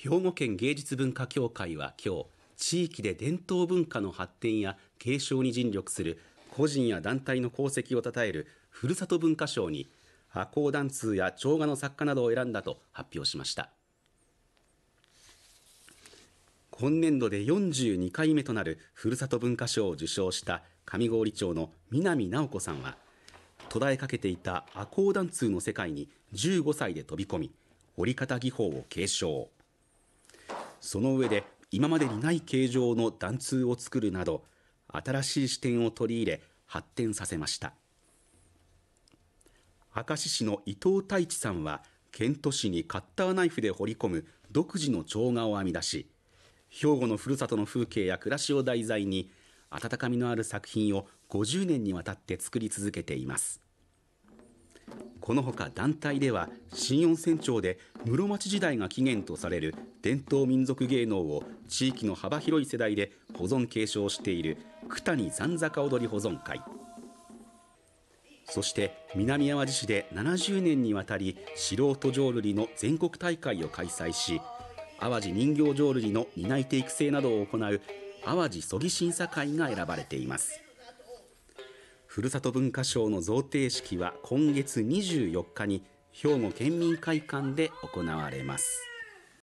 兵庫県芸術文化協会は今日地域で伝統文化の発展や継承に尽力する個人や団体の功績をたたえるふるさと文化賞に阿行団通や長画の作家などを選んだと発表しました今年度で42回目となるふるさと文化賞を受賞した上郡町の南直子さんは途絶えかけていた赤講団通の世界に15歳で飛び込み折り方技法を継承その上で今までにない形状の緞通を作るなど新しい視点を取り入れ発展させました明石市の伊藤太一さんは県都市にカッターナイフで彫り込む独自の蝶画を編み出し兵庫のふるさとの風景や暮らしを題材に温かみのある作品を50年にわたって作り続けています。このほか団体では新温泉町で室町時代が起源とされる伝統民族芸能を地域の幅広い世代で保存継承している九谷残坂踊り保存会そして南淡路市で70年にわたり素人浄瑠璃の全国大会を開催し淡路人形浄瑠璃の担い手育成などを行う淡路曽木審査会が選ばれています。ふるさと文化賞の贈呈式は今月24日に兵庫県民会館で行われます。